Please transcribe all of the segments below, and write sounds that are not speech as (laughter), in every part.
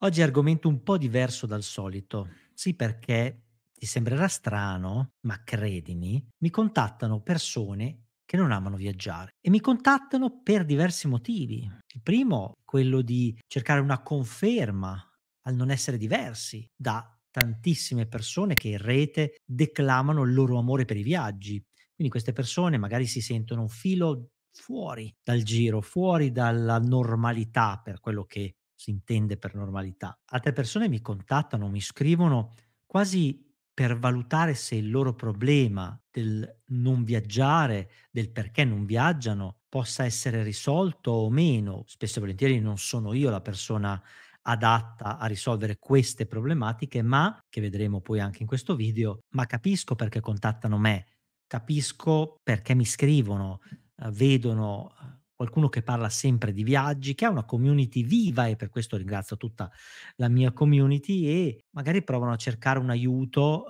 Oggi è argomento un po' diverso dal solito. Sì, perché ti sembrerà strano, ma credimi, mi contattano persone che non amano viaggiare e mi contattano per diversi motivi. Il primo quello di cercare una conferma al non essere diversi da tantissime persone che in rete declamano il loro amore per i viaggi. Quindi queste persone magari si sentono un filo fuori dal giro, fuori dalla normalità per quello che si intende per normalità. Altre persone mi contattano, mi scrivono quasi per valutare se il loro problema del non viaggiare, del perché non viaggiano, possa essere risolto o meno. Spesso e volentieri non sono io la persona adatta a risolvere queste problematiche, ma che vedremo poi anche in questo video, ma capisco perché contattano me, capisco perché mi scrivono, eh, vedono eh, qualcuno che parla sempre di viaggi, che ha una community viva e per questo ringrazio tutta la mia community e magari provano a cercare un aiuto,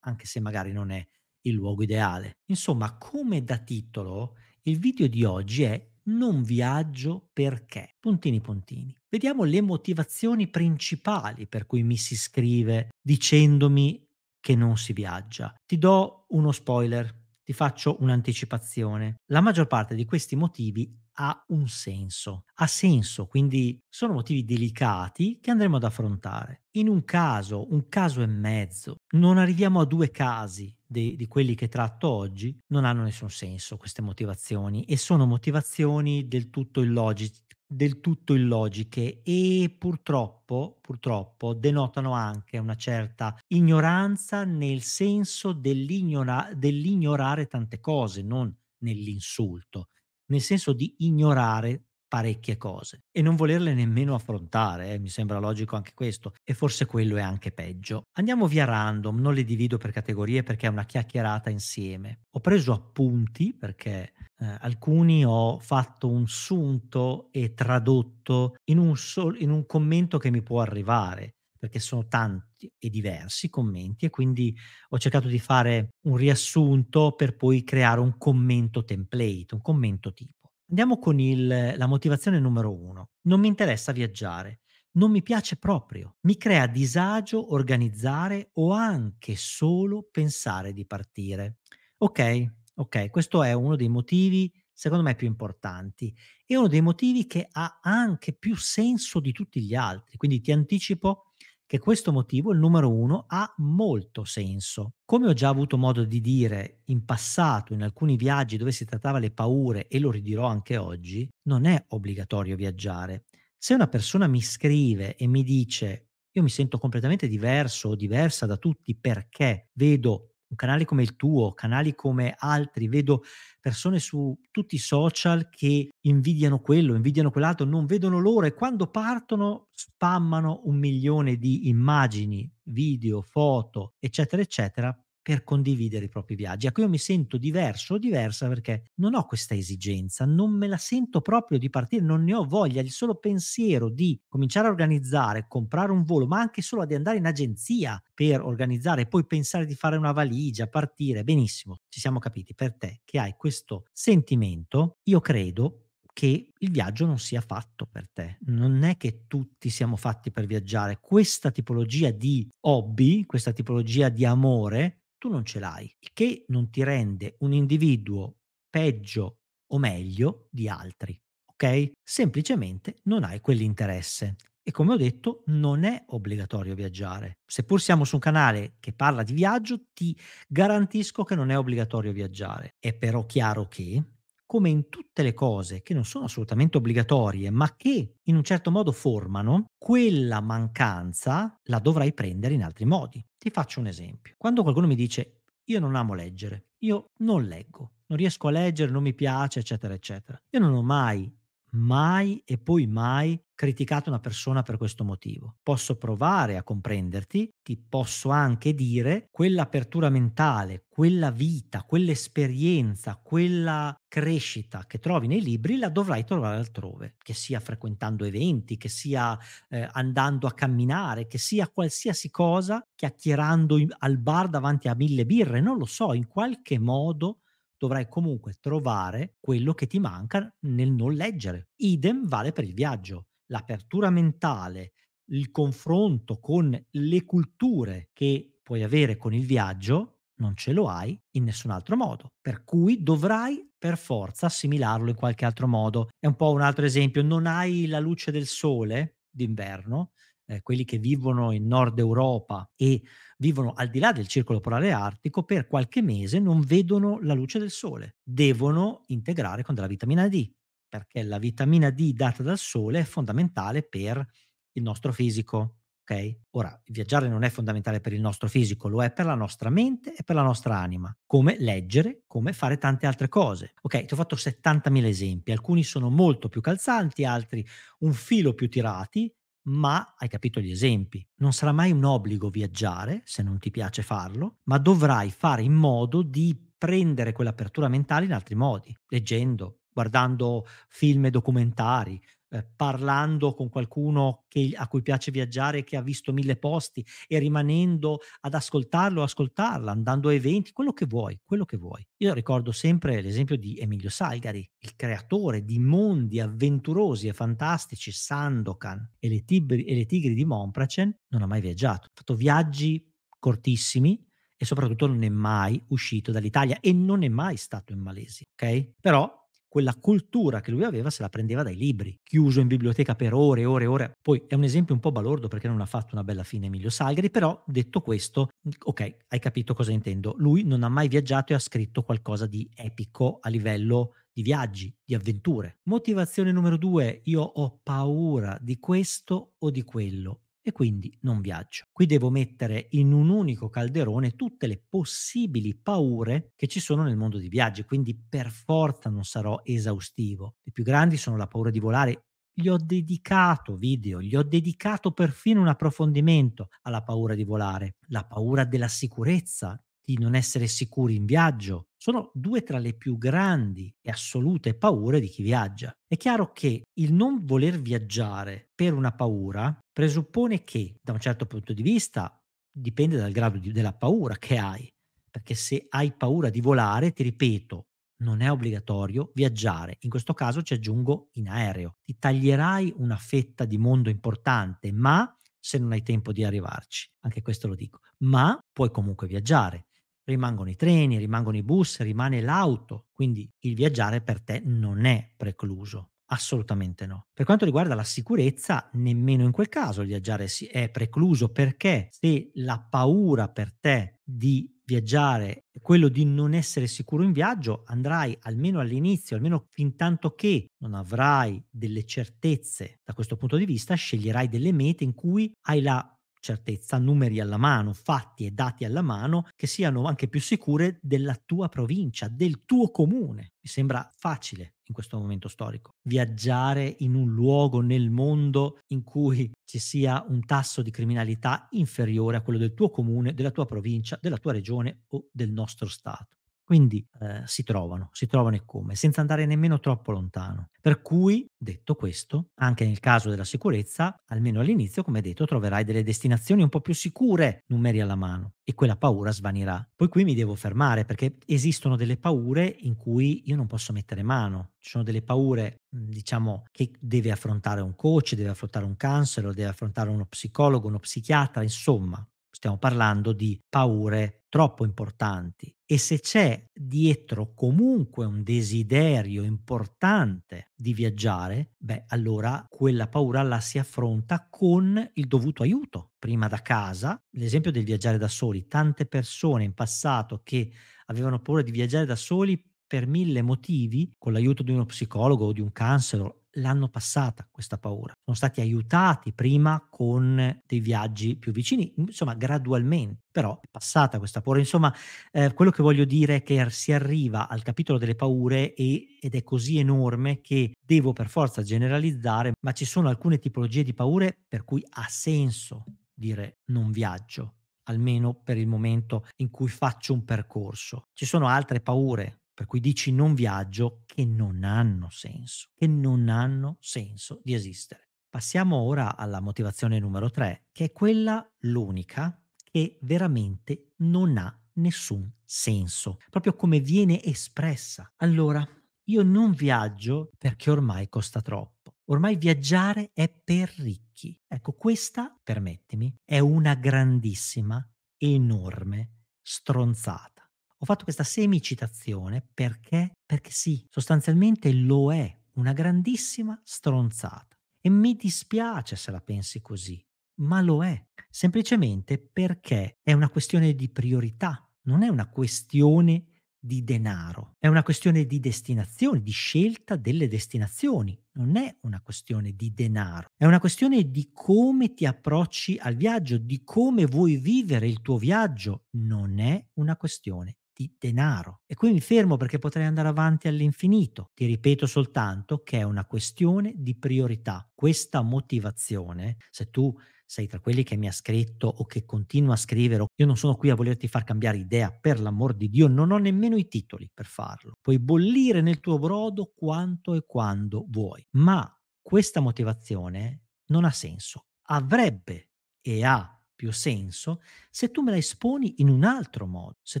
anche se magari non è il luogo ideale. Insomma, come da titolo, il video di oggi è Non viaggio perché? Puntini puntini. Vediamo le motivazioni principali per cui mi si scrive dicendomi che non si viaggia. Ti do uno spoiler ti faccio un'anticipazione. La maggior parte di questi motivi ha un senso, ha senso, quindi sono motivi delicati che andremo ad affrontare. In un caso, un caso e mezzo, non arriviamo a due casi di, di quelli che tratto oggi, non hanno nessun senso queste motivazioni e sono motivazioni del tutto illogiche del tutto illogiche e purtroppo, purtroppo denotano anche una certa ignoranza nel senso dell'ignora- dell'ignorare tante cose, non nell'insulto, nel senso di ignorare parecchie cose e non volerle nemmeno affrontare, eh? mi sembra logico anche questo, e forse quello è anche peggio. Andiamo via random, non le divido per categorie perché è una chiacchierata insieme. Ho preso appunti perché eh, alcuni ho fatto un sunto e tradotto in un, sol- in un commento che mi può arrivare, perché sono tanti e diversi i commenti e quindi ho cercato di fare un riassunto per poi creare un commento template, un commento tipo. Andiamo con il, la motivazione numero uno. Non mi interessa viaggiare, non mi piace proprio, mi crea disagio organizzare o anche solo pensare di partire. Ok, Ok, questo è uno dei motivi, secondo me, più importanti e uno dei motivi che ha anche più senso di tutti gli altri. Quindi ti anticipo che questo motivo, il numero uno, ha molto senso. Come ho già avuto modo di dire in passato, in alcuni viaggi dove si trattava le paure, e lo ridirò anche oggi, non è obbligatorio viaggiare. Se una persona mi scrive e mi dice io mi sento completamente diverso o diversa da tutti perché vedo un canale come il tuo, canali come altri, vedo persone su tutti i social che invidiano quello, invidiano quell'altro, non vedono loro e quando partono spammano un milione di immagini, video, foto, eccetera, eccetera, per condividere i propri viaggi. Ecco, io mi sento diverso o diversa perché non ho questa esigenza, non me la sento proprio di partire, non ne ho voglia, il solo pensiero di cominciare a organizzare, comprare un volo, ma anche solo di andare in agenzia per organizzare, poi pensare di fare una valigia, partire, benissimo, ci siamo capiti, per te che hai questo sentimento, io credo che il viaggio non sia fatto per te. Non è che tutti siamo fatti per viaggiare. Questa tipologia di hobby, questa tipologia di amore tu non ce l'hai, che non ti rende un individuo peggio o meglio di altri, ok? Semplicemente non hai quell'interesse. E come ho detto, non è obbligatorio viaggiare. Seppur siamo su un canale che parla di viaggio, ti garantisco che non è obbligatorio viaggiare. È però chiaro che come in tutte le cose che non sono assolutamente obbligatorie, ma che in un certo modo formano, quella mancanza la dovrai prendere in altri modi. Ti faccio un esempio. Quando qualcuno mi dice io non amo leggere, io non leggo, non riesco a leggere, non mi piace, eccetera, eccetera, io non ho mai mai e poi mai criticato una persona per questo motivo. Posso provare a comprenderti, ti posso anche dire quell'apertura mentale, quella vita, quell'esperienza, quella crescita che trovi nei libri la dovrai trovare altrove, che sia frequentando eventi, che sia eh, andando a camminare, che sia qualsiasi cosa, chiacchierando in, al bar davanti a mille birre, non lo so, in qualche modo dovrai comunque trovare quello che ti manca nel non leggere. Idem vale per il viaggio. L'apertura mentale, il confronto con le culture che puoi avere con il viaggio, non ce lo hai in nessun altro modo. Per cui dovrai per forza assimilarlo in qualche altro modo. È un po' un altro esempio. Non hai la luce del sole d'inverno, eh, quelli che vivono in Nord Europa e vivono al di là del circolo polare artico, per qualche mese non vedono la luce del sole. Devono integrare con della vitamina D, perché la vitamina D data dal sole è fondamentale per il nostro fisico. Okay? Ora, viaggiare non è fondamentale per il nostro fisico, lo è per la nostra mente e per la nostra anima, come leggere, come fare tante altre cose. Ok, ti ho fatto 70.000 esempi, alcuni sono molto più calzanti, altri un filo più tirati, ma hai capito gli esempi. Non sarà mai un obbligo viaggiare se non ti piace farlo, ma dovrai fare in modo di prendere quell'apertura mentale in altri modi, leggendo, guardando film e documentari, eh, parlando con qualcuno che, a cui piace viaggiare, che ha visto mille posti e rimanendo ad ascoltarlo, ascoltarla, andando a eventi, quello che vuoi, quello che vuoi. Io ricordo sempre l'esempio di Emilio Salgari, il creatore di mondi avventurosi e fantastici, Sandokan e le, tibri, e le tigri di Monpracen, non ha mai viaggiato, ha fatto viaggi cortissimi, e soprattutto non è mai uscito dall'Italia e non è mai stato in Malesia, ok? Però quella cultura che lui aveva se la prendeva dai libri, chiuso in biblioteca per ore e ore e ore. Poi è un esempio un po' balordo perché non ha fatto una bella fine Emilio Salgari, però detto questo, ok, hai capito cosa intendo. Lui non ha mai viaggiato e ha scritto qualcosa di epico a livello di viaggi, di avventure. Motivazione numero due, io ho paura di questo o di quello e quindi non viaggio. Qui devo mettere in un unico calderone tutte le possibili paure che ci sono nel mondo di viaggi, quindi per forza non sarò esaustivo. Le più grandi sono la paura di volare, gli ho dedicato video, gli ho dedicato perfino un approfondimento alla paura di volare, la paura della sicurezza, di non essere sicuri in viaggio, sono due tra le più grandi e assolute paure di chi viaggia. È chiaro che il non voler viaggiare per una paura presuppone che, da un certo punto di vista, dipende dal grado di, della paura che hai. Perché se hai paura di volare, ti ripeto, non è obbligatorio viaggiare. In questo caso ci aggiungo in aereo. Ti taglierai una fetta di mondo importante, ma se non hai tempo di arrivarci, anche questo lo dico, ma puoi comunque viaggiare rimangono i treni, rimangono i bus, rimane l'auto, quindi il viaggiare per te non è precluso. Assolutamente no. Per quanto riguarda la sicurezza, nemmeno in quel caso il viaggiare è precluso perché se la paura per te di viaggiare, quello di non essere sicuro in viaggio, andrai almeno all'inizio, almeno fin tanto che non avrai delle certezze da questo punto di vista, sceglierai delle mete in cui hai la certezza, numeri alla mano, fatti e dati alla mano, che siano anche più sicure della tua provincia, del tuo comune. Mi sembra facile in questo momento storico. Viaggiare in un luogo nel mondo in cui ci sia un tasso di criminalità inferiore a quello del tuo comune, della tua provincia, della tua regione o del nostro Stato. Quindi eh, si trovano, si trovano e come, senza andare nemmeno troppo lontano. Per cui, detto questo, anche nel caso della sicurezza, almeno all'inizio, come detto, troverai delle destinazioni un po' più sicure, numeri alla mano, e quella paura svanirà. Poi qui mi devo fermare perché esistono delle paure in cui io non posso mettere mano, ci sono delle paure, mm, diciamo, che deve affrontare un coach, deve affrontare un counselor, deve affrontare uno psicologo, uno psichiatra, insomma, Stiamo parlando di paure troppo importanti e se c'è dietro comunque un desiderio importante di viaggiare, beh allora quella paura la si affronta con il dovuto aiuto, prima da casa, l'esempio del viaggiare da soli, tante persone in passato che avevano paura di viaggiare da soli per mille motivi, con l'aiuto di uno psicologo o di un counselor l'hanno passata questa paura. Sono stati aiutati prima con dei viaggi più vicini, insomma gradualmente, però è passata questa paura. Insomma, eh, quello che voglio dire è che er, si arriva al capitolo delle paure e, ed è così enorme che devo per forza generalizzare, ma ci sono alcune tipologie di paure per cui ha senso dire non viaggio, almeno per il momento in cui faccio un percorso. Ci sono altre paure per cui dici non viaggio, che non hanno senso, che non hanno senso di esistere. Passiamo ora alla motivazione numero 3, che è quella l'unica che veramente non ha nessun senso, proprio come viene espressa. Allora, io non viaggio perché ormai costa troppo. Ormai viaggiare è per ricchi. Ecco, questa, permettimi, è una grandissima, enorme stronzata. Ho fatto questa semicitazione perché? Perché sì, sostanzialmente lo è, una grandissima stronzata. E mi dispiace se la pensi così, ma lo è, semplicemente perché è una questione di priorità, non è una questione di denaro, è una questione di destinazione, di scelta delle destinazioni, non è una questione di denaro, è una questione di come ti approcci al viaggio, di come vuoi vivere il tuo viaggio, non è una questione di denaro. E qui mi fermo perché potrei andare avanti all'infinito. Ti ripeto soltanto che è una questione di priorità. Questa motivazione, se tu sei tra quelli che mi ha scritto o che continua a scrivere, io non sono qui a volerti far cambiare idea, per l'amor di Dio, non ho nemmeno i titoli per farlo. Puoi bollire nel tuo brodo quanto e quando vuoi, ma questa motivazione non ha senso. Avrebbe e ha doppio senso se tu me la esponi in un altro modo, se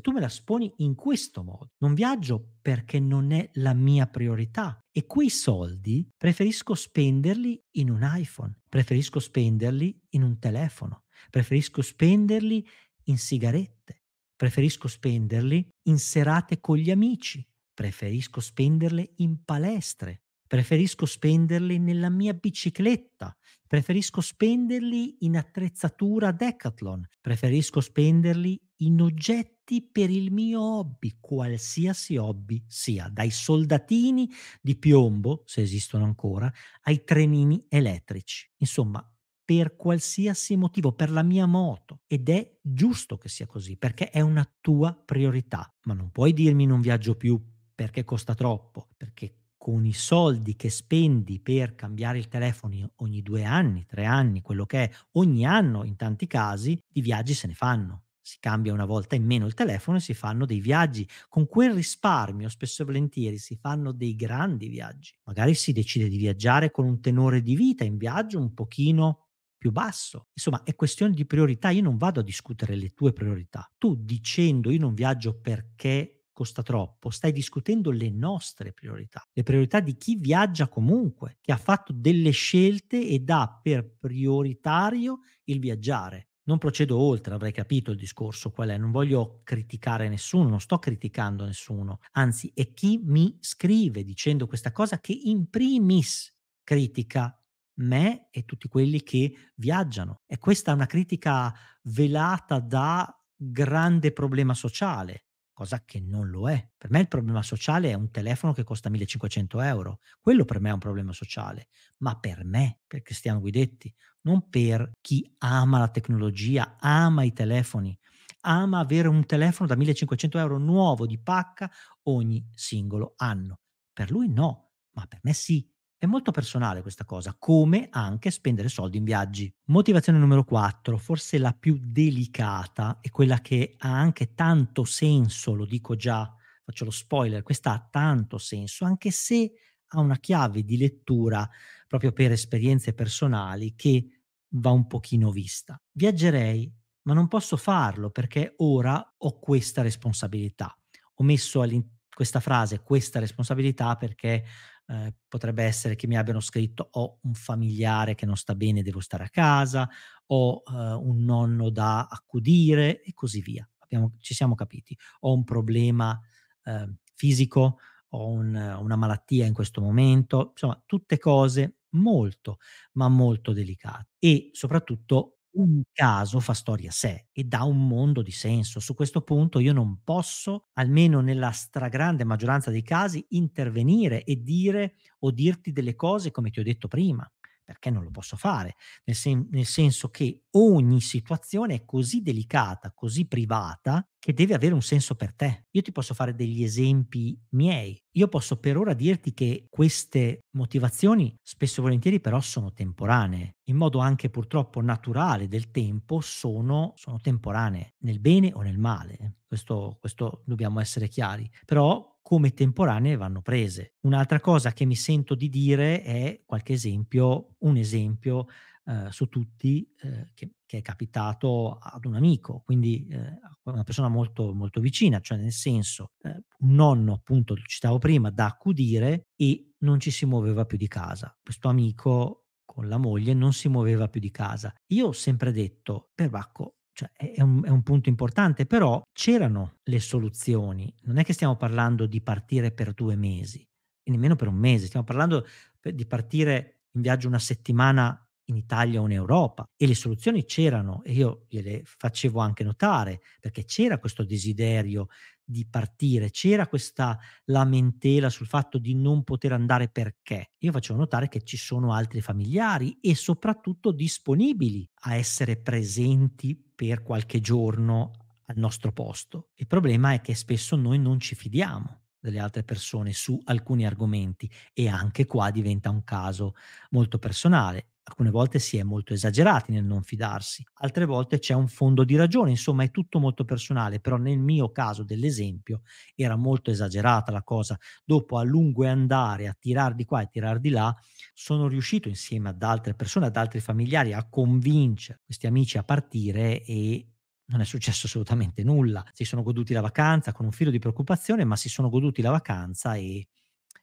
tu me la esponi in questo modo. Non viaggio perché non è la mia priorità e quei soldi preferisco spenderli in un iPhone, preferisco spenderli in un telefono, preferisco spenderli in sigarette, preferisco spenderli in serate con gli amici, preferisco spenderle in palestre, preferisco spenderli nella mia bicicletta Preferisco spenderli in attrezzatura Decathlon, preferisco spenderli in oggetti per il mio hobby, qualsiasi hobby sia, dai soldatini di piombo, se esistono ancora, ai trenini elettrici. Insomma, per qualsiasi motivo, per la mia moto. Ed è giusto che sia così, perché è una tua priorità. Ma non puoi dirmi non viaggio più perché costa troppo, perché con i soldi che spendi per cambiare il telefono ogni due anni, tre anni, quello che è, ogni anno in tanti casi, di viaggi se ne fanno. Si cambia una volta in meno il telefono e si fanno dei viaggi. Con quel risparmio, spesso e volentieri, si fanno dei grandi viaggi. Magari si decide di viaggiare con un tenore di vita in viaggio un pochino più basso. Insomma, è questione di priorità. Io non vado a discutere le tue priorità. Tu dicendo io non viaggio perché costa troppo, stai discutendo le nostre priorità, le priorità di chi viaggia comunque, che ha fatto delle scelte e dà per prioritario il viaggiare. Non procedo oltre, avrei capito il discorso qual è, non voglio criticare nessuno, non sto criticando nessuno, anzi è chi mi scrive dicendo questa cosa che in primis critica me e tutti quelli che viaggiano. E questa è una critica velata da grande problema sociale cosa che non lo è. Per me il problema sociale è un telefono che costa 1500 euro, quello per me è un problema sociale, ma per me, per Cristiano Guidetti, non per chi ama la tecnologia, ama i telefoni, ama avere un telefono da 1500 euro nuovo di pacca ogni singolo anno. Per lui no, ma per me sì, è molto personale questa cosa, come anche spendere soldi in viaggi. Motivazione numero 4, forse la più delicata e quella che ha anche tanto senso, lo dico già, faccio lo spoiler, questa ha tanto senso, anche se ha una chiave di lettura proprio per esperienze personali che va un pochino vista. Viaggerei, ma non posso farlo perché ora ho questa responsabilità. Ho messo all'interno questa frase, questa responsabilità, perché eh, potrebbe essere che mi abbiano scritto ho un familiare che non sta bene, devo stare a casa, ho eh, un nonno da accudire e così via. Abbiamo, ci siamo capiti. Ho un problema eh, fisico, ho un, una malattia in questo momento, insomma tutte cose molto, ma molto delicate e soprattutto un caso fa storia a sé e dà un mondo di senso. Su questo punto io non posso, almeno nella stragrande maggioranza dei casi, intervenire e dire o dirti delle cose come ti ho detto prima perché non lo posso fare, nel, sen- nel, senso che ogni situazione è così delicata, così privata, che deve avere un senso per te. Io ti posso fare degli esempi miei, io posso per ora dirti che queste motivazioni spesso e volentieri però sono temporanee, in modo anche purtroppo naturale del tempo sono, sono temporanee, nel bene o nel male, questo, questo dobbiamo essere chiari, però come temporanee vanno prese. Un'altra cosa che mi sento di dire è qualche esempio, un esempio eh, su tutti eh, che, che, è capitato ad un amico, quindi eh, una persona molto, molto vicina, cioè nel senso eh, un nonno, appunto, lo citavo prima, da accudire e non ci si muoveva più di casa. Questo amico con la moglie non si muoveva più di casa. Io ho sempre detto, per perbacco, cioè, è, un, è un punto importante, però c'erano le soluzioni. Non è che stiamo parlando di partire per due mesi, e nemmeno per un mese, stiamo parlando di partire in viaggio una settimana in Italia o in Europa e le soluzioni c'erano e io gliele facevo anche notare perché c'era questo desiderio di partire, c'era questa lamentela sul fatto di non poter andare perché. Io facevo notare che ci sono altri familiari e soprattutto disponibili a essere presenti per qualche giorno al nostro posto. Il problema è che spesso noi non ci fidiamo delle altre persone su alcuni argomenti e anche qua diventa un caso molto personale. Alcune volte si è molto esagerati nel non fidarsi, altre volte c'è un fondo di ragione, insomma è tutto molto personale, però nel mio caso dell'esempio era molto esagerata la cosa. Dopo a lungo andare a tirar di qua e tirar di là, sono riuscito insieme ad altre persone, ad altri familiari a convincere questi amici a partire e non è successo assolutamente nulla. Si sono goduti la vacanza con un filo di preoccupazione, ma si sono goduti la vacanza e,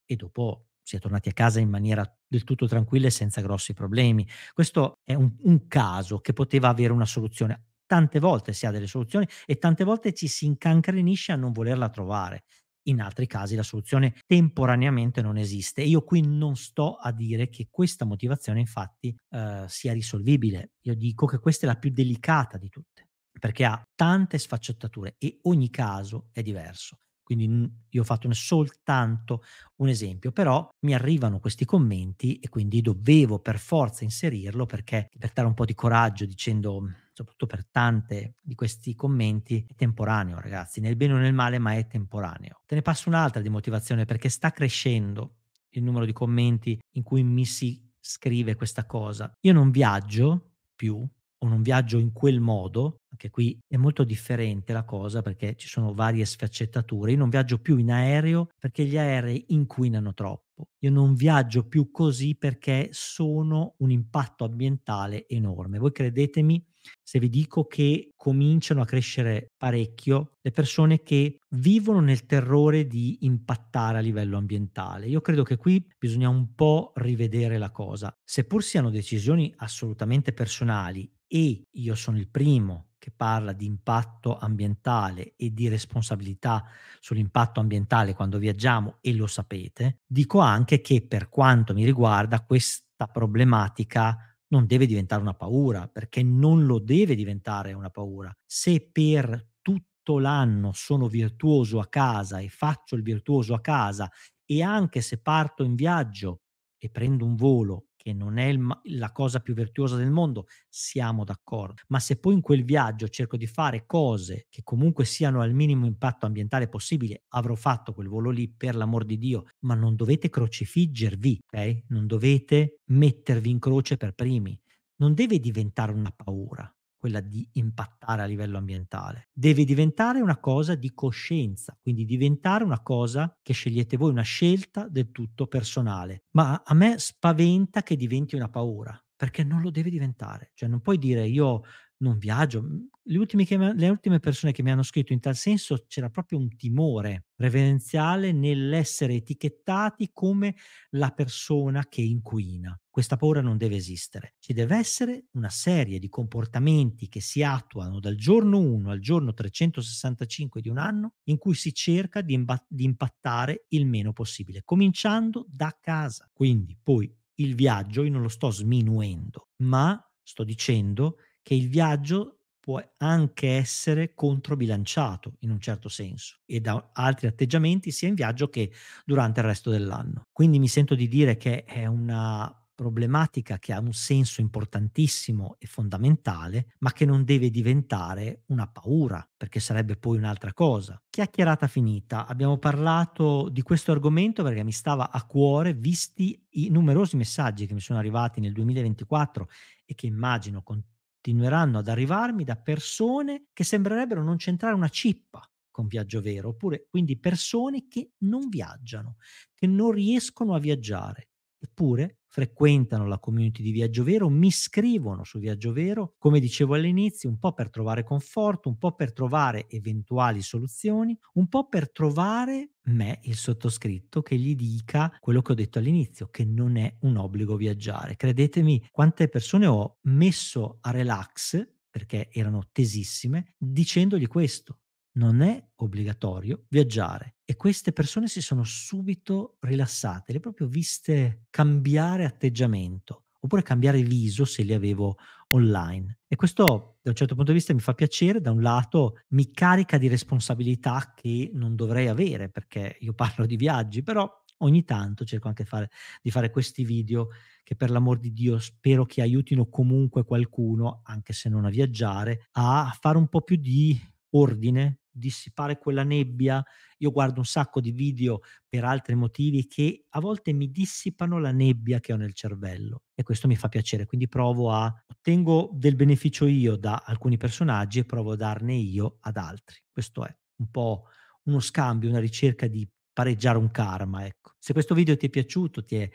e dopo si è tornati a casa in maniera del tutto tranquilla e senza grossi problemi. Questo è un, un caso che poteva avere una soluzione tante volte si ha delle soluzioni e tante volte ci si incancrenisce a non volerla trovare in altri casi la soluzione temporaneamente non esiste. Io qui non sto a dire che questa motivazione infatti eh, sia risolvibile, io dico che questa è la più delicata di tutte, perché ha tante sfaccettature e ogni caso è diverso. Quindi io ho fatto soltanto un esempio, però mi arrivano questi commenti e quindi dovevo per forza inserirlo perché per dare un po' di coraggio dicendo soprattutto per tante di questi commenti, è temporaneo, ragazzi, nel bene o nel male, ma è temporaneo. Te ne passo un'altra di motivazione perché sta crescendo il numero di commenti in cui mi si scrive questa cosa. Io non viaggio più o non viaggio in quel modo, anche qui è molto differente la cosa perché ci sono varie sfaccettature, io non viaggio più in aereo perché gli aerei inquinano troppo, io non viaggio più così perché sono un impatto ambientale enorme. Voi credetemi, se vi dico che cominciano a crescere parecchio le persone che vivono nel terrore di impattare a livello ambientale, io credo che qui bisogna un po' rivedere la cosa. Seppur siano decisioni assolutamente personali e io sono il primo che parla di impatto ambientale e di responsabilità sull'impatto ambientale quando viaggiamo e lo sapete, dico anche che per quanto mi riguarda questa problematica non deve diventare una paura, perché non lo deve diventare una paura. Se per tutto l'anno sono virtuoso a casa e faccio il virtuoso a casa e anche se parto in viaggio e prendo un volo che non è il, la cosa più virtuosa del mondo, siamo d'accordo, ma se poi in quel viaggio cerco di fare cose che comunque siano al minimo impatto ambientale possibile, avrò fatto quel volo lì per l'amor di Dio, ma non dovete crocifiggervi, ok? Non dovete mettervi in croce per primi. Non deve diventare una paura, quella di impattare a livello ambientale. Deve diventare una cosa di coscienza, quindi diventare una cosa che scegliete voi, una scelta del tutto personale. Ma a me spaventa che diventi una paura perché non lo deve diventare. Cioè non puoi dire io non viaggio. Mhmm, le, che, le ultime persone che mi hanno scritto in tal senso c'era proprio un timore reverenziale nell'essere etichettati come la persona che inquina. Questa paura non deve esistere. Ci deve essere una serie di comportamenti che si attuano dal giorno 1 al giorno 365 di un anno in cui si cerca di, imba- di impattare il meno possibile, cominciando da casa. Quindi poi il viaggio io non lo sto sminuendo, ma sto dicendo che il viaggio può anche essere controbilanciato in un certo senso e da altri atteggiamenti sia in viaggio che durante il resto dell'anno. Quindi mi sento di dire che è una problematica che ha un senso importantissimo e fondamentale, ma che non deve diventare una paura, perché sarebbe poi un'altra cosa. Chiacchierata finita, abbiamo parlato di questo argomento perché mi stava a cuore, visti i numerosi messaggi che mi sono arrivati nel 2024 e che immagino con continueranno ad arrivarmi da persone che sembrerebbero non c'entrare una cippa con viaggio vero, oppure quindi persone che non viaggiano, che non riescono a viaggiare, eppure frequentano la community di Viaggio Vero, mi scrivono su Viaggio Vero, come dicevo all'inizio, un po' per trovare conforto, un po' per trovare eventuali soluzioni, un po' per trovare me, il sottoscritto, che gli dica quello che ho detto all'inizio, che non è un obbligo viaggiare. Credetemi, quante persone ho messo a relax perché erano tesissime, dicendogli questo, non è obbligatorio viaggiare e queste persone si sono subito rilassate, le ho proprio viste cambiare atteggiamento oppure cambiare viso se li avevo online. E questo da un certo punto di vista mi fa piacere, da un lato mi carica di responsabilità che non dovrei avere perché io parlo di viaggi, però ogni tanto cerco anche fare, di fare questi video che per l'amor di Dio spero che aiutino comunque qualcuno, anche se non a viaggiare, a fare un po' più di ordine, dissipare quella nebbia. Io guardo un sacco di video per altri motivi che a volte mi dissipano la nebbia che ho nel cervello e questo mi fa piacere, quindi provo a ottengo del beneficio io da alcuni personaggi e provo a darne io ad altri. Questo è un po' uno scambio, una ricerca di pareggiare un karma, ecco. Se questo video ti è piaciuto, ti è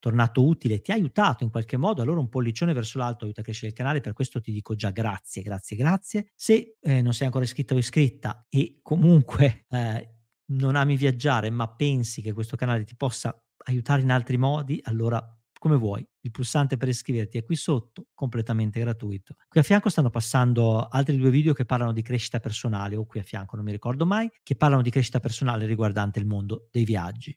tornato utile, ti ha aiutato in qualche modo, allora un pollicione verso l'alto aiuta a crescere il canale, per questo ti dico già grazie, grazie, grazie. Se eh, non sei ancora iscritto o iscritta e comunque (laughs) eh, non ami viaggiare, ma pensi che questo canale ti possa aiutare in altri modi, allora come vuoi. Il pulsante per iscriverti è qui sotto, completamente gratuito. Qui a fianco stanno passando altri due video che parlano di crescita personale, o qui a fianco, non mi ricordo mai, che parlano di crescita personale riguardante il mondo dei viaggi.